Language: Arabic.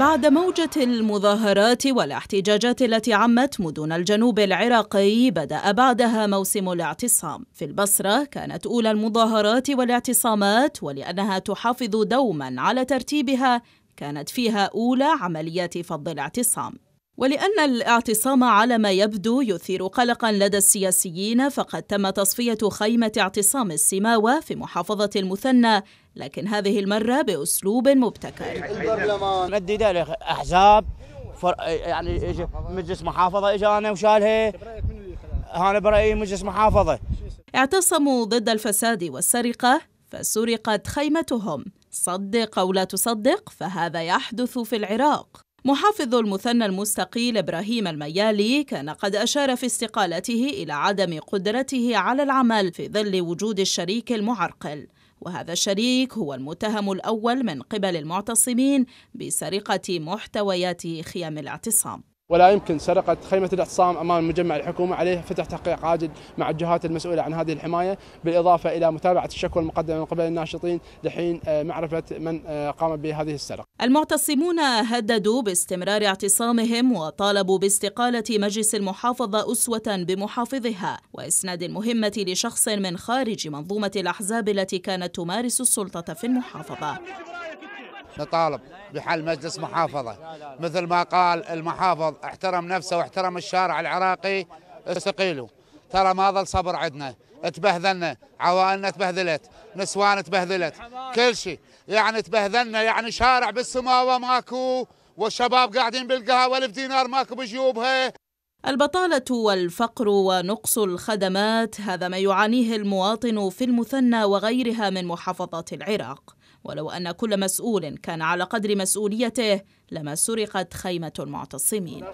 بعد موجة المظاهرات والاحتجاجات التي عمت مدن الجنوب العراقي بدأ بعدها موسم الاعتصام في البصرة كانت أولى المظاهرات والاعتصامات ولأنها تحافظ دوما على ترتيبها كانت فيها أولى عمليات فض الاعتصام ولأن الاعتصام على ما يبدو يثير قلقا لدى السياسيين فقد تم تصفية خيمة اعتصام السماوة في محافظة المثنى لكن هذه المرة بأسلوب مبتكر ندينا لأحزاب يعني مجلس محافظة إجانا وشالها أنا برأيي مجلس محافظة اعتصموا ضد الفساد والسرقة فسرقت خيمتهم صدق أو لا تصدق فهذا يحدث في العراق محافظ المثنى المستقيل إبراهيم الميالي كان قد أشار في استقالته إلى عدم قدرته على العمل في ظل وجود الشريك المعرقل وهذا الشريك هو المتهم الأول من قبل المعتصمين بسرقة محتويات خيام الاعتصام ولا يمكن سرقة خيمة الاعتصام أمام مجمع الحكومة عليه فتح تحقيق عاجل مع الجهات المسؤولة عن هذه الحماية بالإضافة إلى متابعة الشكوى المقدمة من قبل الناشطين لحين آه، معرفة من آه، قام بهذه السرقة المعتصمون هددوا باستمرار اعتصامهم وطالبوا باستقالة مجلس المحافظة أسوة بمحافظها وإسناد المهمة لشخص من خارج منظومة الأحزاب التي كانت تمارس السلطة في المحافظة نطالب بحل مجلس محافظة مثل ما قال المحافظ احترم نفسه واحترم الشارع العراقي استقيلوا ترى ما ظل صبر عندنا تبهذلنا عوائلنا تبهذلت نسوان تبهذلت كل شيء يعني تبهذلنا يعني شارع بالسماوة ماكو والشباب قاعدين بالقهوة والف دينار ماكو بجيوبها البطالة والفقر ونقص الخدمات هذا ما يعانيه المواطن في المثنى وغيرها من محافظات العراق ولو أن كل مسؤول كان على قدر مسؤوليته لما سرقت خيمة المعتصمين